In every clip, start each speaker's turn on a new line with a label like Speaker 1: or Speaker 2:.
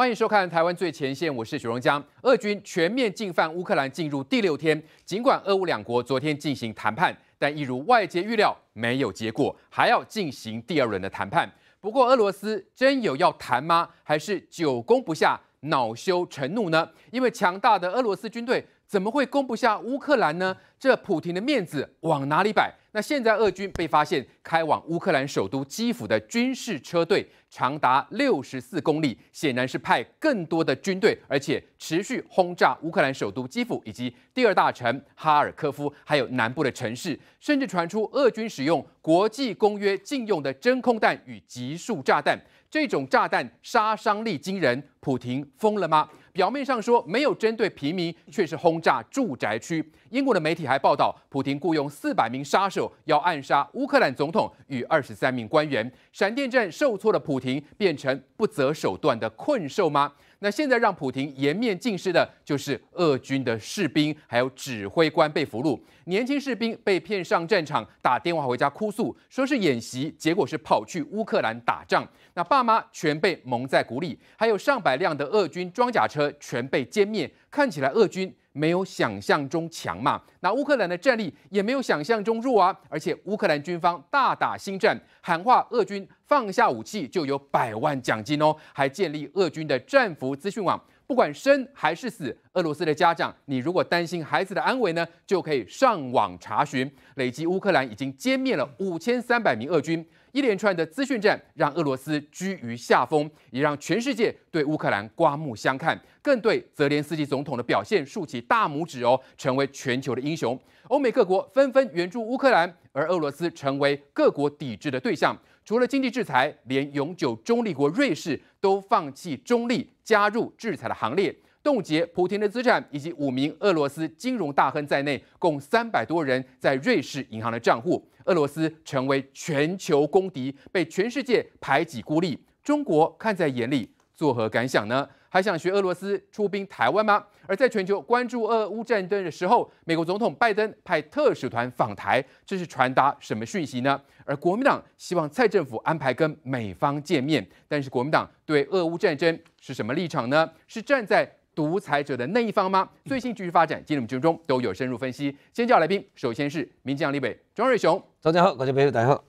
Speaker 1: 欢迎收看《台湾最前线》，我是许荣江。俄军全面进犯乌克兰进入第六天，尽管俄乌两国昨天进行谈判，但一如外界预料，没有结果，还要进行第二轮的谈判。不过，俄罗斯真有要谈吗？还是久攻不下，恼羞成怒呢？因为强大的俄罗斯军队怎么会攻不下乌克兰呢？这普廷的面子往哪里摆？那现在俄军被发现开往乌克兰首都基辅的军事车队长达六十四公里，显然是派更多的军队，而且持续轰炸乌克兰首都基辅以及第二大城哈尔科夫，还有南部的城市，甚至传出俄军使用国际公约禁用的真空弹与集束炸弹。这种炸弹杀伤力惊人，普廷疯了吗？表面上说没有针对平民，却是轰炸住宅区。英国的媒体还报道，普京雇佣四百名杀手要暗杀乌克兰总统与二十三名官员。闪电战受挫的普廷变成不择手段的困兽吗？那现在让普廷颜面尽失的就是俄军的士兵还有指挥官被俘虏，年轻士兵被骗上战场，打电话回家哭诉说是演习，结果是跑去乌克兰打仗，那爸妈全被蒙在鼓里，还有上百辆的俄军装甲车全被歼灭，看起来俄军。没有想象中强嘛，那乌克兰的战力也没有想象中弱啊，而且乌克兰军方大打新战，喊话俄军放下武器就有百万奖金哦，还建立俄军的战俘资讯网，不管生还是死，俄罗斯的家长，你如果担心孩子的安危呢，就可以上网查询，累计乌克兰已经歼灭了五千三百名俄军。一连串的资讯战让俄罗斯居于下风，也让全世界对乌克兰刮目相看，更对泽连斯基总统的表现竖起大拇指哦，成为全球的英雄。欧美各国纷纷援助乌克兰，而俄罗斯成为各国抵制的对象。除了经济制裁，连永久中立国瑞士都放弃中立，加入制裁的行列，冻结普京的资产以及五名俄罗斯金融大亨在内共三百多人在瑞士银行的账户。俄罗斯成为全球公敌，被全世界排挤孤立，中国看在眼里，作何感想呢？还想学俄罗斯出兵台湾吗？而在全球关注俄乌战争的时候，美国总统拜登派特使团访台，这是传达什么讯息呢？而国民党希望蔡政府安排跟美方见面，但是国民党对俄乌战争是什么立场呢？是站在？独裁者的那一方吗？最新局势发展，今日节目中都有深入分析。先叫来宾，首先是民进党立委庄瑞雄，庄家好，各位朋友大家好。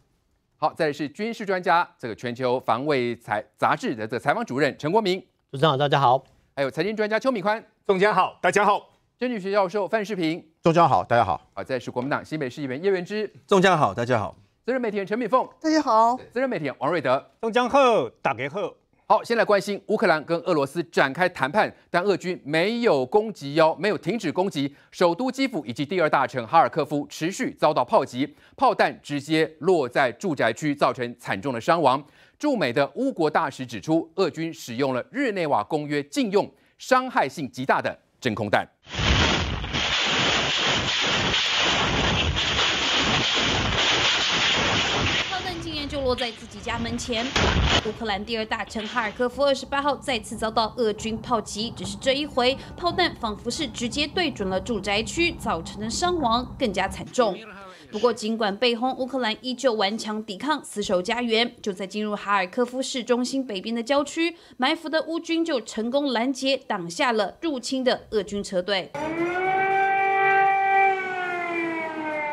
Speaker 1: 好，再是军事专家，这个全球防卫财杂志的这个采访主任陈国明，主持人好，大家好。还有财经专家邱敏宽，众江好，大家好。政治学教授范世平，众江好，大家好。啊，再是国民党新北市议员叶源之，众江好，大家好。资深媒体人陈敏凤，大家好。资深媒体人王瑞德，众江好，大家好。好，先来关心乌克兰跟俄罗斯展开谈判，但俄军没有攻击要，没有停止攻击，首都基辅以及第二大城哈尔科夫持续遭到炮击，炮弹直接落在住宅区，造成惨重的伤亡。驻美的乌国大使指出，俄军使用了日内瓦公约禁用、伤害性极大的真空弹。
Speaker 2: 就落在自己家门前。乌克兰第二大城哈尔科夫二十八号再次遭到俄军炮击，只是这一回，炮弹仿佛是直接对准了住宅区，造成的伤亡更加惨重。不过，尽管被轰，乌克兰依旧顽强抵抗，死守家园。就在进入哈尔科夫市中心北边的郊区，埋伏的乌军就成功拦截，挡下了入侵的俄军车队。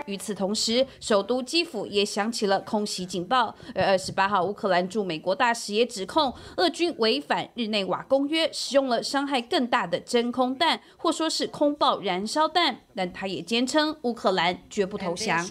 Speaker 2: 与此同时，首都基辅也响起了空袭警报。而二十八号，乌克兰驻美国大使也指控俄军违反日内瓦公约，使用了伤害更大的真空弹，或说是空爆燃烧弹。但他也坚称，乌克兰绝不投降。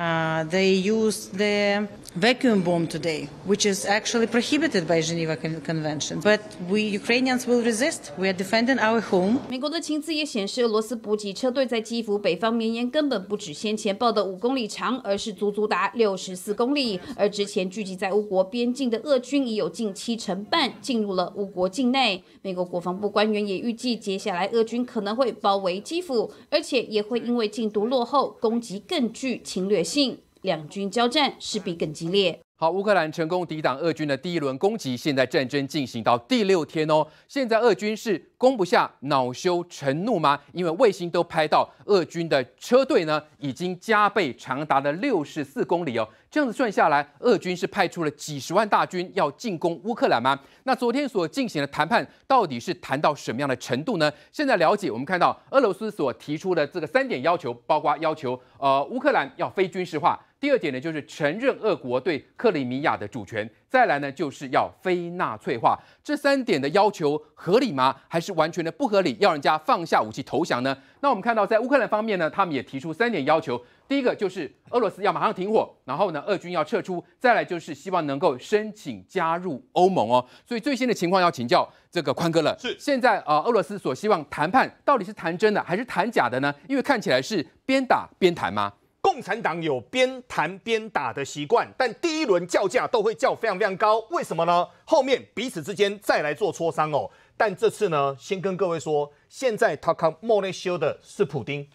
Speaker 2: 啊 they use the vacuum bomb today which is actually prohibited by geneva convention but we ukrainians will resist we are defending our home 美国的情资也显示俄罗斯补给车队在基辅北方绵延根本不止先前报的五公里长而是足足达六十四公里而之前聚集在乌国边境的俄军已有近七成半进入了乌国境内美国国防部官员也预计接下来俄军可能会包围基辅而且也会因为进度落后攻击更具侵略性两军交战，势必更激烈。
Speaker 1: 好，乌克兰成功抵挡俄军的第一轮攻击。现在战争进行到第六天哦。现在俄军是攻不下，恼羞成怒吗？因为卫星都拍到俄军的车队呢，已经加倍长达的六十四公里哦。这样子算下来，俄军是派出了几十万大军要进攻乌克兰吗？那昨天所进行的谈判，到底是谈到什么样的程度呢？现在了解，我们看到俄罗斯所提出的这个三点要求，包括要求呃乌克兰要非军事化。第二点呢，就是承认俄国对克里米亚的主权；再来呢，就是要非纳粹化。这三点的要求合理吗？还是完全的不合理？要人家放下武器投降呢？那我们看到，在乌克兰方面呢，他们也提出三点要求：第一个就是俄罗斯要马上停火，然后呢，俄军要撤出；再来就是希望能够申请加入欧盟哦。所以最新的情况要请教这个宽哥了。是现在啊，俄罗斯所希望谈判到底是谈真的还是谈假的呢？因为看起来是边打边谈吗？
Speaker 3: 共产党有边谈边打的习惯，但第一轮叫价都会叫非常非常高，为什么呢？后面彼此之间再来做磋商哦。但这次呢，先跟各位说，现在他看莫内修的是普京。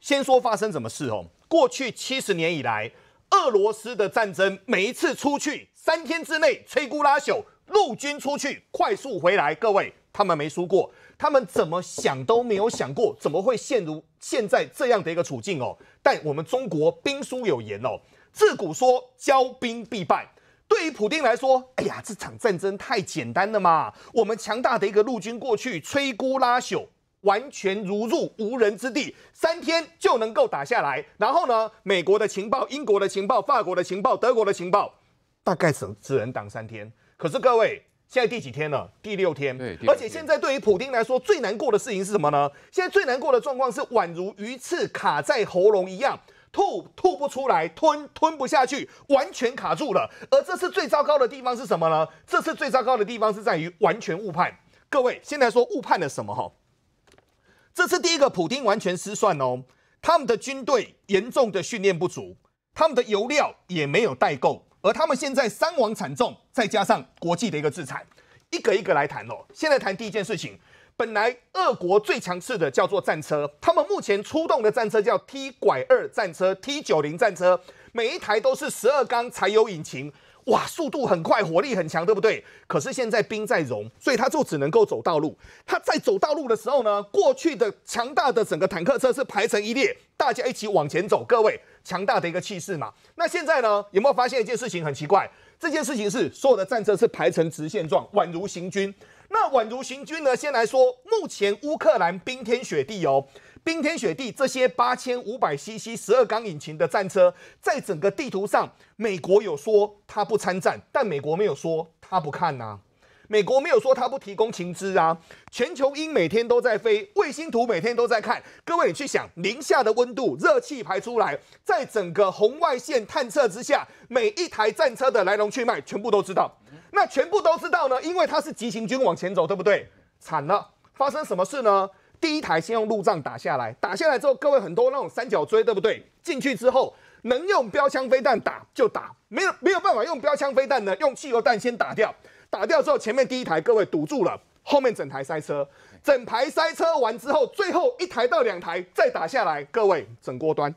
Speaker 3: 先说发生什么事哦。过去七十年以来，俄罗斯的战争每一次出去三天之内摧枯拉朽，陆军出去快速回来，各位。他们没输过，他们怎么想都没有想过，怎么会陷入现在这样的一个处境哦？但我们中国兵书有言哦，自古说骄兵必败。对于普京来说，哎呀，这场战争太简单了嘛！我们强大的一个陆军过去摧枯拉朽，完全如入无人之地，三天就能够打下来。然后呢，美国的情报、英国的情报、法国的情报、德国的情报，大概只只能挡三天。可是各位。现在第几天了？第六天。而且现在对于普京来说最难过的事情是什么呢？现在最难过的状况是宛如鱼刺卡在喉咙一样，吐吐不出来，吞吞不下去，完全卡住了。而这次最糟糕的地方是什么呢？这次最糟糕的地方是在于完全误判。各位，先来说误判了什么？哈，这次第一个，普京完全失算哦，他们的军队严重的训练不足，他们的油料也没有代购。而他们现在伤亡惨重，再加上国际的一个制裁，一个一个来谈哦。现在谈第一件事情，本来俄国最强势的叫做战车，他们目前出动的战车叫 T 拐二战车、T 九零战车，每一台都是十二缸柴油引擎，哇，速度很快，火力很强，对不对？可是现在兵在融，所以他就只能够走道路。他在走道路的时候呢，过去的强大的整个坦克车是排成一列，大家一起往前走，各位。强大的一个气势嘛，那现在呢，有没有发现一件事情很奇怪？这件事情是所有的战车是排成直线状，宛如行军。那宛如行军呢？先来说，目前乌克兰冰天雪地哦，冰天雪地这些八千五百 CC 十二缸引擎的战车，在整个地图上，美国有说他不参战，但美国没有说他不看呐。美国没有说他不提供情资啊，全球鹰每天都在飞，卫星图每天都在看。各位，你去想，零下的温度，热气排出来，在整个红外线探测之下，每一台战车的来龙去脉全部都知道。那全部都知道呢，因为它是急行军往前走，对不对？惨了，发生什么事呢？第一台先用路障打下来，打下来之后，各位很多那种三角锥，对不对？进去之后，能用标枪飞弹打就打，没有没有办法用标枪飞弹的，用汽油弹先打掉。打掉之后，前面第一台各位堵住了，后面整台塞车，整排塞车完之后，最后一台到两台再打下来，各位整锅端。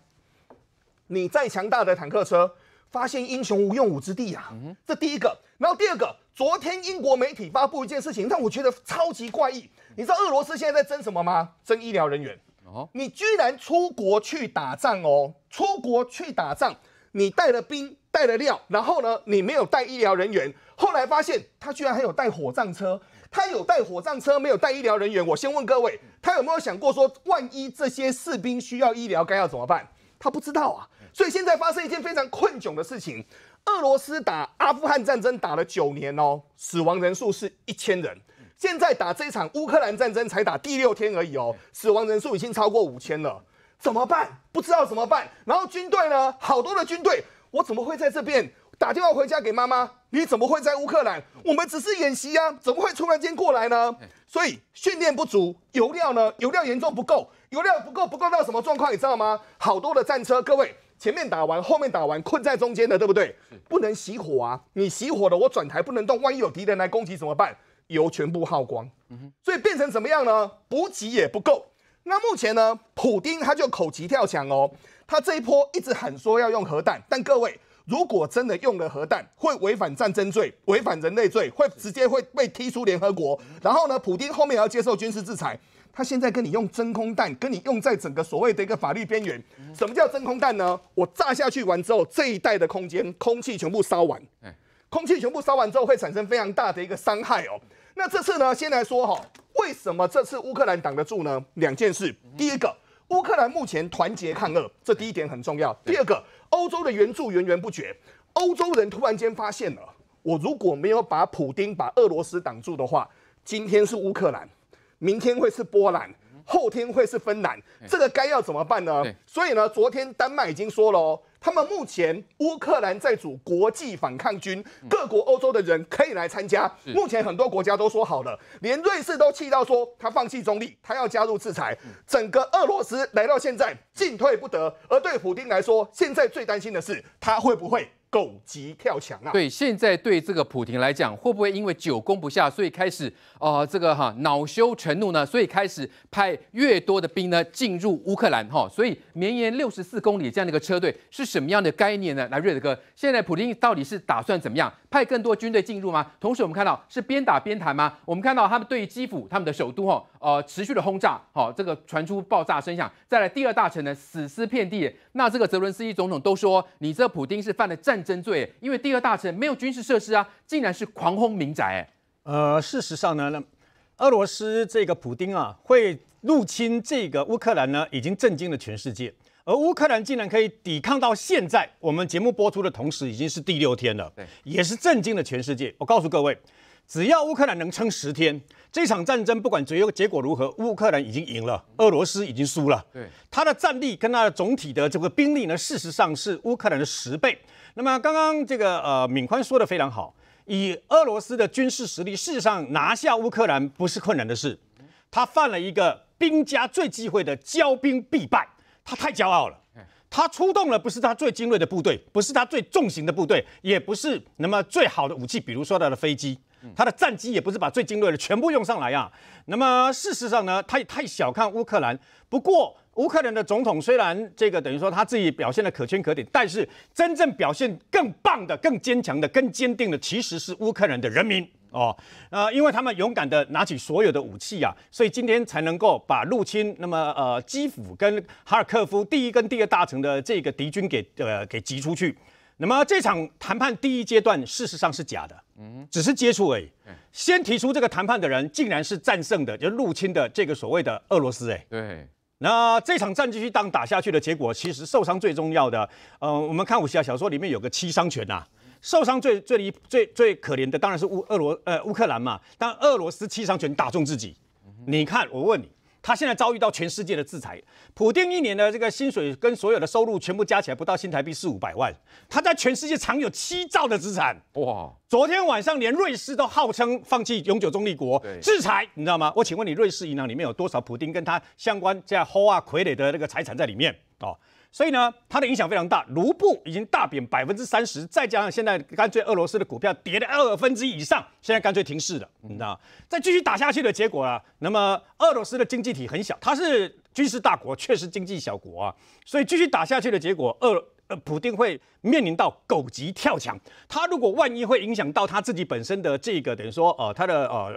Speaker 3: 你再强大的坦克车，发现英雄无用武之地呀。这第一个，然后第二个，昨天英国媒体发布一件事情，让我觉得超级怪异。你知道俄罗斯现在在争什么吗？争医疗人员。哦，你居然出国去打仗哦？出国去打仗，你带了兵。带了料，然后呢，你没有带医疗人员。后来发现他居然还有带火葬车，他有带火葬车，没有带医疗人员。我先问各位，他有没有想过说，万一这些士兵需要医疗，该要怎么办？他不知道啊。所以现在发生一件非常困窘的事情：俄罗斯打阿富汗战争打了九年哦，死亡人数是一千人；现在打这场乌克兰战争才打第六天而已哦，死亡人数已经超过五千了，怎么办？不知道怎么办。然后军队呢，好多的军队。我怎么会在这边打电话回家给妈妈？你怎么会在乌克兰？我们只是演习啊，怎么会突然间过来呢？所以训练不足，油料呢？油料严重不够，油料不够，不够到什么状况你知道吗？好多的战车，各位前面打完，后面打完，困在中间的，对不对？不能熄火啊！你熄火了，我转台不能动，万一有敌人来攻击怎么办？油全部耗光，所以变成怎么样呢？补给也不够。那目前呢，普京他就口急跳墙哦。他这一波一直喊说要用核弹，但各位，如果真的用了核弹，会违反战争罪、违反人类罪，会直接会被踢出联合国。然后呢，普京后面也要接受军事制裁。他现在跟你用真空弹，跟你用在整个所谓的一个法律边缘。什么叫真空弹呢？我炸下去完之后，这一带的空间空气全部烧完，空气全部烧完之后会产生非常大的一个伤害哦。那这次呢，先来说哈，为什么这次乌克兰挡得住呢？两件事，第一个。乌克兰目前团结抗俄，这第一点很重要。第二个，欧洲的援助源源不绝，欧洲人突然间发现了，我如果没有把普丁、把俄罗斯挡住的话，今天是乌克兰，明天会是波兰，后天会是芬兰，这个该要怎么办呢？所以呢，昨天丹麦已经说了哦。他们目前，乌克兰在组国际反抗军，各国欧洲的人可以来参加。目前很多国家都说好了，连瑞士都气到说他放弃中立，他要加入制裁。整个俄罗斯来到现在进退不得，而对普京来说，现在最担心的是他会不会？狗急跳墙啊！对，
Speaker 1: 现在对这个普廷来讲，会不会因为久攻不下，所以开始啊这个哈恼羞成怒呢？所以开始派越多的兵呢进入乌克兰哈？所以绵延六十四公里这样的一个车队是什么样的概念呢？来瑞德哥，现在普京到底是打算怎么样？派更多军队进入吗？同时我们看到是边打边谈吗？我们看到他们对于基辅他们的首都哈呃持续的轰炸，好这个传出爆炸声响，再来第二大城呢死尸遍地，那这个泽伦斯基总统都说你这普京是犯了战。战争罪，因为第二大城没有军事设施啊，竟然是狂轰民宅。
Speaker 4: 呃，事实上呢，那俄罗斯这个普丁啊，会入侵这个乌克兰呢，已经震惊了全世界。而乌克兰竟然可以抵抗到现在，我们节目播出的同时已经是第六天了，对，也是震惊了全世界。我告诉各位，只要乌克兰能撑十天，这场战争不管最后结果如何，乌克兰已经赢了，俄罗斯已经输了。对，他的战力跟他的总体的这个兵力呢，事实上是乌克兰的十倍。那么刚刚这个呃，敏宽说的非常好。以俄罗斯的军事实力，事实上拿下乌克兰不是困难的事。他犯了一个兵家最忌讳的骄兵必败，他太骄傲了。他出动了，不是他最精锐的部队，不是他最重型的部队，也不是那么最好的武器，比如说他的飞机，他的战机也不是把最精锐的全部用上来啊。那么事实上呢，他也太小看乌克兰。不过，乌克兰的总统虽然这个等于说他自己表现的可圈可点，但是真正表现更棒的、更坚强的、更坚定的，其实是乌克兰的人民哦。呃，因为他们勇敢的拿起所有的武器啊，所以今天才能够把入侵那么呃基辅跟哈尔科夫第一跟第二大城的这个敌军给呃给挤出去。那么这场谈判第一阶段事实上是假的，嗯，只是接触已。先提出这个谈判的人，竟然是战胜的，就入侵的这个所谓的俄罗斯哎，对。那这场战局当打下去的结果，其实受伤最重要的，呃，我们看武侠小说里面有个七伤拳呐，受伤最最离最最可怜的当然是乌、俄罗、呃乌克兰嘛，但俄罗斯七伤拳打中自己，你看，我问你。他现在遭遇到全世界的制裁，普京一年的这个薪水跟所有的收入全部加起来不到新台币四五百万。他在全世界藏有七兆的资产，哇！昨天晚上连瑞士都号称放弃永久中立国制裁，你知道吗？我请问你，瑞士银行里面有多少普丁跟他相关这样薅啊傀儡的那个财产在里面哦，所以呢，它的影响非常大，卢布已经大贬百分之三十，再加上现在干脆俄罗斯的股票跌了二分之一以上，现在干脆停市了，你知道？再继续打下去的结果啊，那么俄罗斯的经济体很小，它是军事大国，确实经济小国啊，所以继续打下去的结果，俄呃普丁会面临到狗急跳墙，他如果万一会影响到他自己本身的这个等于说呃他的呃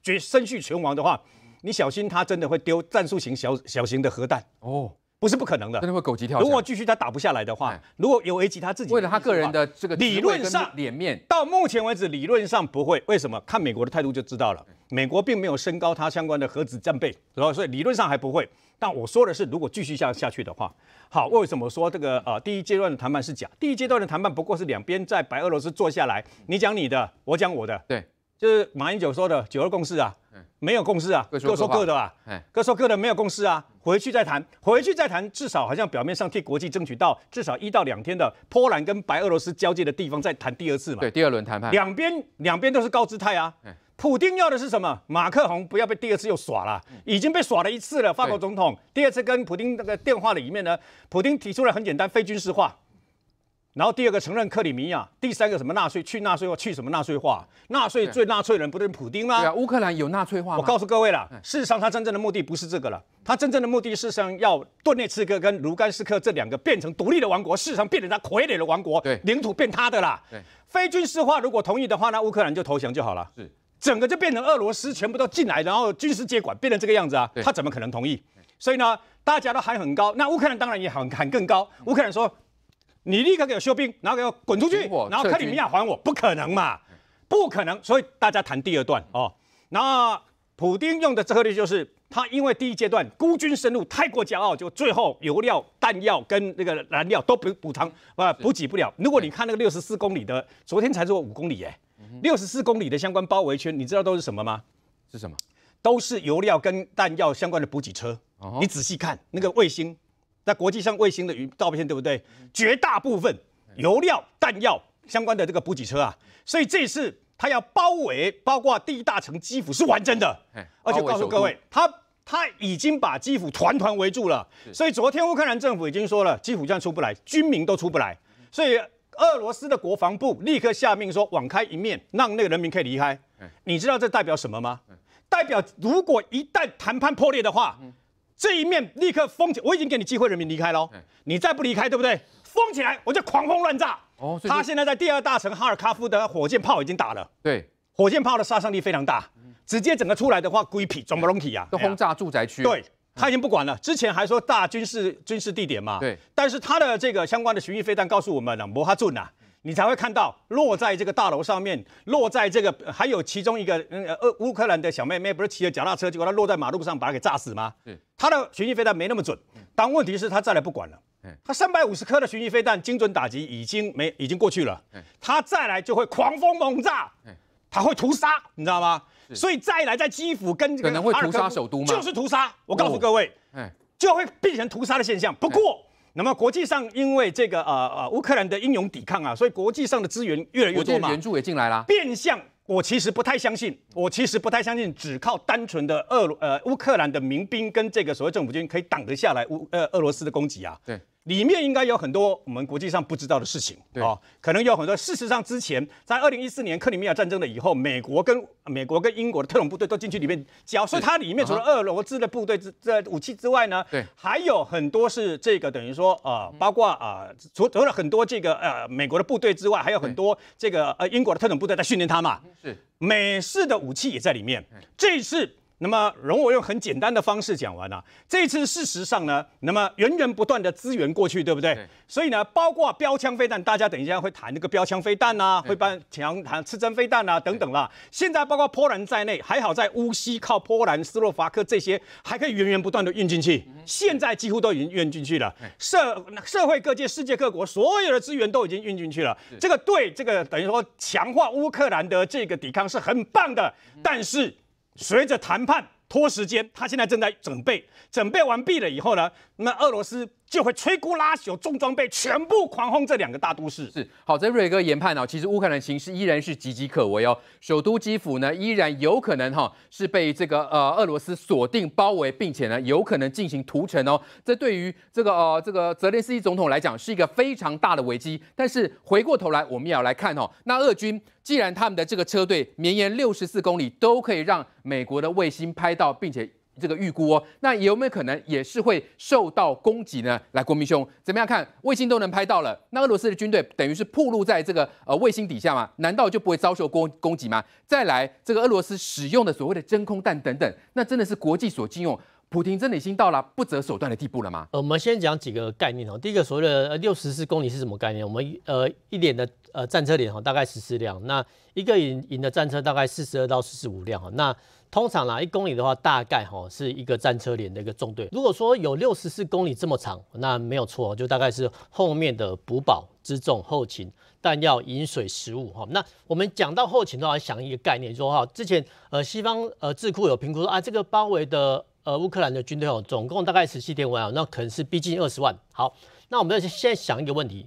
Speaker 4: 绝生续存亡的话，你小心他真的会丢战术型小小型的核弹哦。不是不可能的，的会狗急跳如果继续他打不下来的话，如果有危机，他自己为了他个人的这个理论上脸面，到目前为止理论上不会。为什么？看美国的态度就知道了。美国并没有升高他相关的核子战备，然后所以理论上还不会。但我说的是，如果继续下下去的话，好，为什么说这个呃第一阶段的谈判是假？第一阶段的谈判不过是两边在白俄罗斯坐下来，你讲你的，我讲我的，对。就是马英九说的“九二共识”啊，没有共识啊，各说各的吧，各说各的，没有共识啊，回去再谈，回去再谈，至少好像表面上替国际争取到至少一到两天的波兰跟白俄罗斯交界的地方再谈第二次嘛，对，第二轮谈判，两边两边都是高姿态啊。普京要的是什么？马克宏不要被第二次又耍了，已经被耍了一次了。法国总统第二次跟普京那个电话里面呢，普京提出来很简单，非军事化。然后第二个承认克里米亚，第三个什么纳粹去纳粹化去什么纳粹化，纳粹最纳粹人不就是普丁吗？对，
Speaker 1: 乌克兰有纳粹化。我告诉
Speaker 4: 各位了，事实上他真正的目的不是这个了，他真正的目的是想要顿涅茨克跟卢甘斯克这两个变成独立的王国，事实上变成他傀儡的王国，领土变他的啦。非军事化如果同意的话，那乌克兰就投降就好了。是，整个就变成俄罗斯全部都进来，然后军事接管，变成这个样子啊？他怎么可能同意？所以呢，大家都喊很高，那乌克兰当然也很喊更高。乌克兰说。你立刻给我休兵，然后给我滚出去，然后克里米亚还我，不可能嘛？不可能，所以大家谈第二段哦。然后普丁用的策略就是，他因为第一阶段孤军深入，太过骄傲，就最后油料、弹药跟那个燃料都补补偿啊补给不了。如果你看那个六十四公里的，昨天才做五公里耶，六十四公里的相关包围圈，你知道都是什么吗？是什么？都是油料跟弹药相关的补给车。你仔细看那个卫星。在国际上，卫星的云照片对不对？绝大部分油料、弹药相关的这个补给车啊，所以这次他要包围，包括第一大城基辅是完整的，
Speaker 3: 而且告诉各位，
Speaker 4: 他他已经把基辅团团围住了。所以昨天乌克兰政府已经说了，基辅站出不来，军民都出不来。所以俄罗斯的国防部立刻下命说，网开一面，让那个人民可以离开。你知道这代表什么吗？代表如果一旦谈判破裂的话。这一面立刻封起，我已经给你机会，人民离开喽。你再不离开，对不对？封起来我就狂轰乱炸。哦，他现在在第二大城哈尔卡夫的火箭炮已经打了。对，火箭炮的杀伤力非常大，直接整个出来的话，龟皮肿不隆起啊，都轰炸住宅区。对他已经不管了，之前还说大军事军事地点嘛。对，但是他的这个相关的巡弋飞弹告诉我们了，摩哈顿啊。你才会看到落在这个大楼上面，落在这个还有其中一个呃呃乌克兰的小妹妹不是骑着脚踏车，结果她落在马路上把她给炸死吗？她的巡弋飞弹没那么准，但问题是她再来不管了。她他三百五十颗的巡弋飞弹精准打击已经没已经过去了，她他再来就会狂风猛炸，她他会屠杀，你知道吗？所以再来在基辅跟这个可能会屠杀首都吗？就是屠杀，我告诉各位，就会变成屠杀的现象。不过。那么国际上，因为这个呃呃乌克兰的英勇抵抗啊，所以国际上的资源越来越多嘛。援助也进来了。变相，我其实不太相信，我其实不太相信，只靠单纯的俄呃乌克兰的民兵跟这个所谓政府军可以挡得下来乌呃俄罗斯的攻击啊。对。里面应该有很多我们国际上不知道的事情啊，可能有很多。事实上，之前在二零一四年克里米亚战争的以后，美国跟美国跟英国的特种部队都进去里面。所以它里面除了俄罗斯的部队、这武器之外呢，还有很多是这个等于说啊，包括啊，除除了很多这个呃美国的部队之外，还有很多这个呃英国的特种部队在训练它嘛。是美式的武器也在里面，这次。那么容我用很简单的方式讲完啊。这次事实上呢，那么源源不断的资源过去，对不对？所以呢，包括标枪飞弹，大家等一下会谈那个标枪飞弹啊，会帮强谈刺针飞弹啊等等啦。现在包括波兰在内，还好在乌西靠波兰、斯洛伐克这些还可以源源不断的运进去。现在几乎都已经运进去了。社社会各界、世界各国所有的资源都已经运进去了。这个对这个等于说强化乌克兰的这个抵抗是很棒的，但是。随着谈判拖时间，他现在正在准备。准备完毕了以后呢，
Speaker 1: 那俄罗斯。就会摧枯拉朽、重装备全部狂轰这两个大都市。是，好在瑞哥研判哦，其实乌克兰形势依然是岌岌可危哦。首都基辅呢，依然有可能哈是被这个呃俄罗斯锁定包围，并且呢有可能进行屠城哦。这对于这个呃这个泽连斯基总统来讲是一个非常大的危机。但是回过头来，我们要来看哦，那俄军既然他们的这个车队绵延六十四公里，都可以让美国的卫星拍到，并且。这个预估哦，那有没有可能也是会受到攻击呢？来，国民兄怎么样看？卫星都能拍到了，那俄罗斯的军队等于是暴露在这个呃卫星底下嘛？难道就不会遭受攻攻击吗？再来，这个俄罗斯使用的所谓的真空弹等等，那真的是国际所禁用。普廷真的已经到了不择手段的地步了吗？呃，我们
Speaker 5: 先讲几个概念哦。第一个所谓的呃六十四公里是什么概念？我们呃一连的呃战车连哈，大概十四辆。那一个营的战车大概四十二到四十五辆哈。那通常啦，一公里的话大概哈是一个战车连的一个纵队。如果说有六十四公里这么长，那没有错，就大概是后面的补保、辎重后勤，弹药、饮水食物哈。那我们讲到后勤，都要想一个概念，说哈之前呃西方呃智库有评估说啊，这个包围的。呃，乌克兰的军队哦，总共大概十七天完哦，那可能是逼近二十万。好，那我们先想一个问题：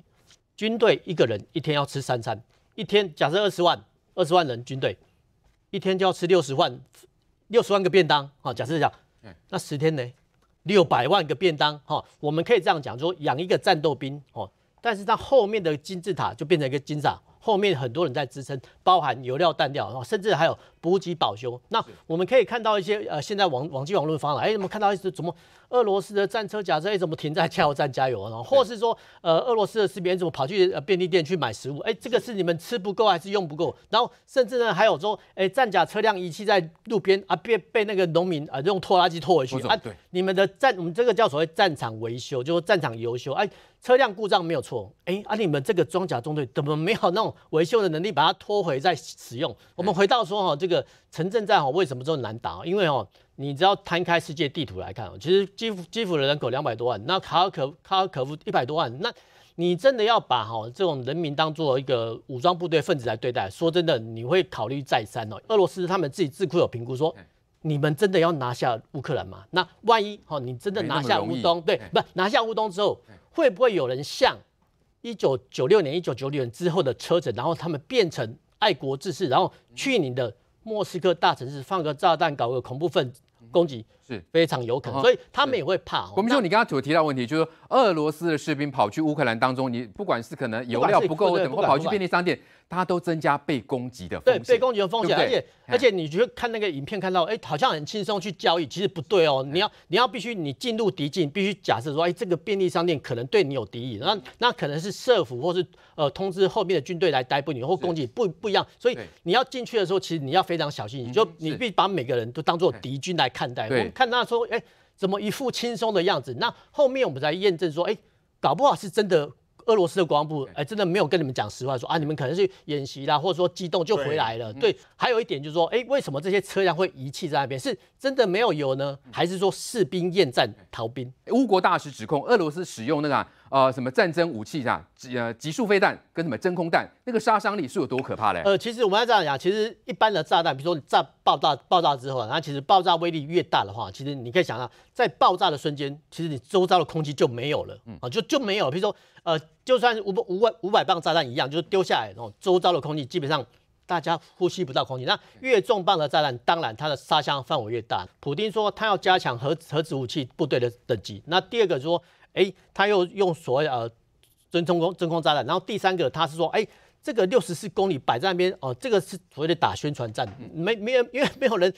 Speaker 5: 军队一个人一天要吃三餐，一天假设二十万，二十万人军队一天就要吃六十万，六十万个便当啊。假设讲，那十天呢，六百万个便当哈。我们可以这样讲，说养一个战斗兵哦，但是他后面的金字塔就变成一个金字塔，后面很多人在支撑，包含油料、弹药，甚至还有。补给、保修，那我们可以看到一些呃，现在网网际网络发了，哎，我们看到一些怎么俄罗斯的战车、假车，哎，怎么停在加油站加油啊？或是说，呃，俄罗斯的士兵怎么跑去便利店去买食物？哎，这个是你们吃不够还是用不够？然后甚至呢，还有说，哎，战甲车辆遗弃在路边啊，被被那个农民啊用拖拉机拖回去啊。对，你们的战，我们这个叫所谓战场维修，就说战场油修。哎，车辆故障没有错，哎，啊，你们这个装甲中队怎么没有那种维修的能力，把它拖回再使用？我们回到说哈，这。个城镇战吼为什么这么难打？因为哦，你只要摊开世界地图来看哦，其实基辅基辅的人口两百多万，那卡尔可卡尔可夫一百多万，那你真的要把哈这种人民当做一个武装部队分子来对待？说真的，你会考虑再三哦。俄罗斯他们自己智库有评估说，你们真的要拿下乌克兰吗？那万一哈，你真的拿下乌东，对，不拿下乌东之后，会不会有人像一九九六年、一九九六年之后的车臣，然后他们变成爱国志士，然后去你的？莫斯科大城市放个
Speaker 1: 炸弹，搞个恐怖分子攻击，是非常有可能，所以
Speaker 5: 他们也会怕。
Speaker 1: 我明就你刚刚所提到问题，就是俄罗斯的士兵跑去乌克兰当中，你不管是可能油料不够，等或跑去便利商店。它都增加被攻击的风险，对被攻击的风险，而且
Speaker 5: 而且，你觉得看那个影片看到，哎，好像很轻松去交易，其实不对哦。你要你要必须你进入敌境，必须假设说，哎，这个便利商店可能对你有敌意，那那可能是设伏，或是呃通知后面的军队来逮捕你或攻击，不不一样。所以你要进去的时候，其实你要非常小心，你就你必须把每个人都当做敌军来看待。看他说，哎，怎么一副轻松的样子？那后面我们再验证说，哎，搞不好是真的。俄罗斯的国防部哎，真的没有跟你们讲实话，说啊，你们可能是演习啦，或者说机动就回来了。对，还有一点就是说，哎，为什么这些车辆会
Speaker 1: 遗弃在那边？是真的没有油呢，还是说士兵厌战逃兵？乌国大使指控俄罗斯使用那个。呃，什么战争武器啊？呃，极速飞弹跟什么真空弹，那个杀伤力是有多可怕嘞？呃，其实我们要这样讲，其实一般的炸弹，比如说炸爆炸爆
Speaker 5: 炸之后，它其实爆炸威力越大的话，其实你可以想到，在爆炸的瞬间，其实你周遭的空气就没有了，嗯啊，就就没有。比如说，呃，就算是五百五百五百磅炸弹一样，就是丢下来，然后周遭的空气基本上大家呼吸不到空气。那越重磅的炸弹，当然它的杀伤范围越大。普丁说他要加强核核子武器部队的等级。那第二个说。哎，他又用所谓呃真空空真空炸弹，然后第三个他是说，哎，这个六十四公里摆在那边哦，这个是所谓的打宣传战，没没有因为没有人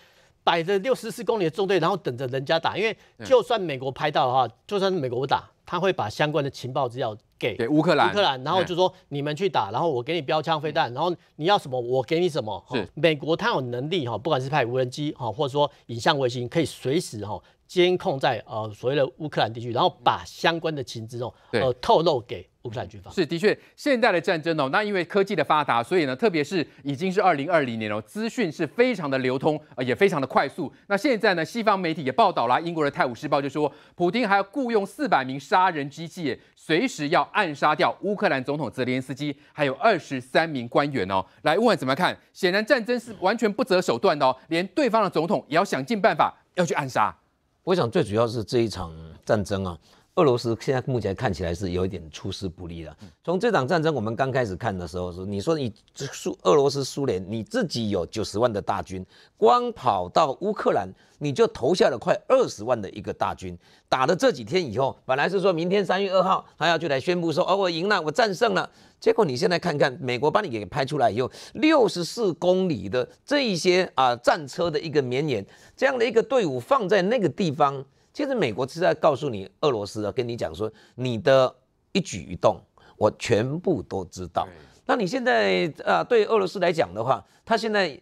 Speaker 5: 摆着六十四公里的中队，然后等着人家打，因为就算美国拍到的哈，就算美国打，他会把相关的情报资料给乌克兰，乌克兰，然后就说你们去打，然后我给你标枪飞弹，然后你要什么我给你什么。美国他有能力哈，不管是派无人机哈，或者说影像卫星，可以随时哈。监控在呃所谓的乌克兰地区，然后把
Speaker 1: 相关的情资哦，呃透露给乌克兰军方。是的确，现在的战争哦，那因为科技的发达，所以呢，特别是已经是二零二零年了，资讯是非常的流通，呃也非常的快速。那现在呢，西方媒体也报道了，英国的泰晤士报就说，普京还要雇佣四百名杀人机器，随时要暗杀掉乌克兰总统泽连斯基，还有二十三名官员哦。来，问问怎么看？显然战争是完全不择手段的哦，连对方的
Speaker 6: 总统也要想尽办法要去暗杀。我想，最主要是这一场战争啊。俄罗斯现在目前看起来是有一点出师不利了。从这场战争我们刚开始看的时候，是你说你苏俄罗斯苏联你自己有九十万的大军，光跑到乌克兰你就投下了快二十万的一个大军。打了这几天以后，本来是说明天三月二号他要就来宣布说，哦，我赢了，我战胜了。结果你现在看看，美国把你给拍出来以后，六十四公里的这一些啊战车的一个绵延这样的一个队伍放在那个地方。其实美国是在告诉你俄罗斯，啊，跟你讲说你的一举一动，我全部都知道。那你现在啊，对俄罗斯来讲的话，他现在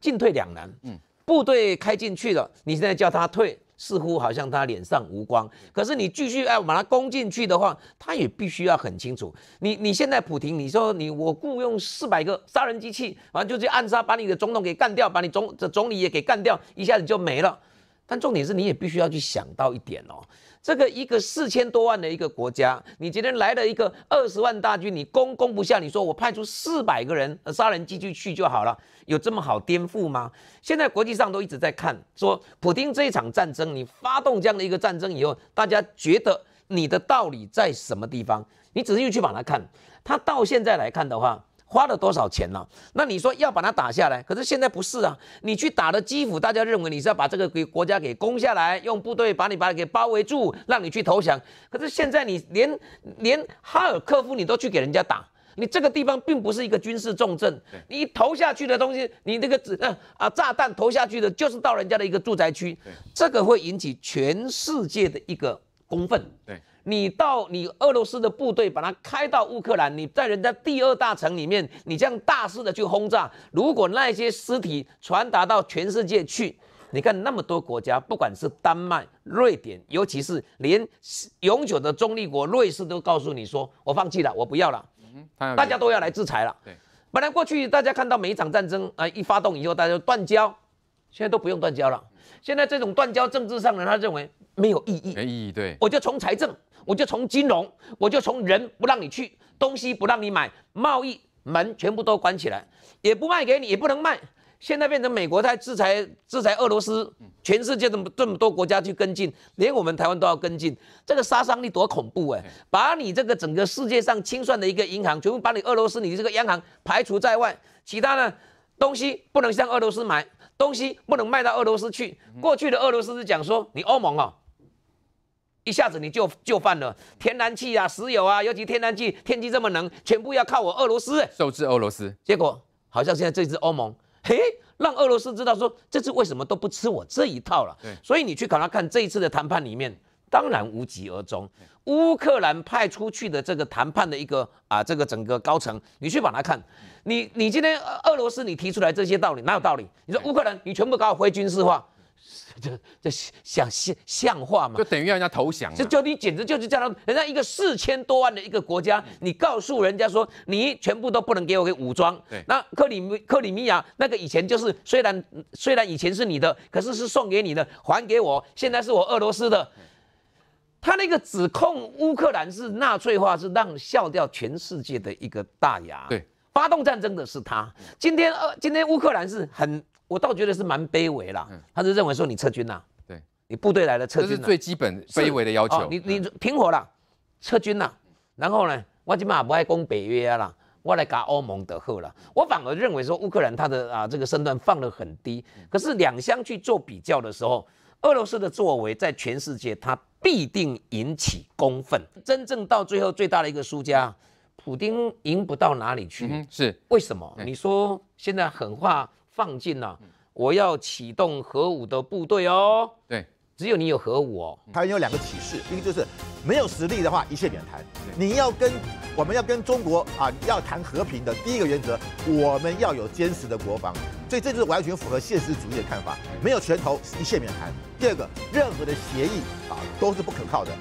Speaker 6: 进退两难。嗯，部队开进去了，你现在叫他退，似乎好像他脸上无光；可是你继续哎把他攻进去的话，他也必须要很清楚。你你现在普廷，你说你我雇佣四百个杀人机器，完就去暗杀，把你的总统给干掉，把你总这总理也给干掉，一下子就没了。但重点是，你也必须要去想到一点哦。这个一个四千多万的一个国家，你今天来了一个二十万大军，你攻攻不下，你说我派出四百个人杀人机器去就好了，有这么好颠覆吗？现在国际上都一直在看，说普京这一场战争，你发动这样的一个战争以后，大家觉得你的道理在什么地方？你仔细去把它看，他到现在来看的话。花了多少钱呢？那你说要把它打下来，可是现在不是啊。你去打了基辅，大家认为你是要把这个国国家给攻下来，用部队把你把它给包围住，让你去投降。可是现在你连连哈尔科夫你都去给人家打，你这个地方并不是一个军事重镇。你投下去的东西，你那个子啊炸弹投下去的就是到人家的一个住宅区，这个会引起全世界的一个公愤。对。你到你俄罗斯的部队把它开到乌克兰，你在人家第二大城里面，你这样大肆的去轰炸。如果那些尸体传达到全世界去，你看那么多国家，不管是丹麦、瑞典，尤其是连永久的中立国瑞士都告诉你说：“我放弃了，我不要了。”大家都要来制裁了。对，本来过去大家看到每一场战争啊一发动以后大家就断交，现在都不用断交了。现在这种断交政治上呢，他认为没有意义，没意义。对，我就从财政。我就从金融，我就从人不让你去，东西不让你买，贸易门全部都关起来，也不卖给你，也不能卖。现在变成美国在制裁制裁俄罗斯，全世界这么这么多国家去跟进，连我们台湾都要跟进，这个杀伤力多恐怖哎！把你这个整个世界上清算的一个银行，全部把你俄罗斯你这个央行排除在外，其他呢东西不能向俄罗斯买，东西不能卖到俄罗斯去。过去的俄罗斯是讲说你欧盟啊。一下子你就就犯了，天然气啊、石油啊，尤其天然气，天气这么冷，全部要靠我俄罗斯。收治俄罗斯，结果好像现在这次欧盟，嘿，让俄罗斯知道说这次为什么都不吃我这一套了。所以你去考察看这一次的谈判里面，当然无疾而终。乌克兰派出去的这个谈判的一个啊，这个整个高层，你去把它看。你你今天俄罗斯你提出来这些道理哪有道理？你说乌克兰，你全部搞回军事化。这 这 想像像话嘛，就等于让人家投降，就就你简直就是叫他，人家一个四千多万的一个国家，你告诉人家说你全部都不能给我给武装。对，那克里克里米亚那个以前就是虽然虽然以前是你的，可是是送给你的，还给我，现在是我俄罗斯的。他那个指控乌克兰是纳粹化，是让笑掉全世界的一个大牙。对，发动战争的是他。今天呃，今天乌克兰是很。我倒觉得是蛮卑微啦，他是认为说你撤军啦，对，你部队来了撤军，这是最基本卑微的要求。你你停火了，撤军啦，然后呢，我起码不爱攻北约啦，我来搞欧盟得后了。我反而认为说乌克兰他的啊这个身段放得很低，可是两相去做比较的时候，俄罗斯的作为在全世界他必定引起公愤。真正到最后最大的一个输家，普京赢不到哪里去。是为什么？你说现在狠话。放进了，我要启动核武的部队哦。对，只有你有核武哦。台湾有两个启示，一个就是
Speaker 3: 没有实力的话，一切免谈。你要跟我们要跟中国啊，要谈和平的第一个原则，我们要有坚实的国防。所以这就是完全符合现实主义的看法，没有拳头，一切免谈。第二个，任何的协议啊，都是不可靠的。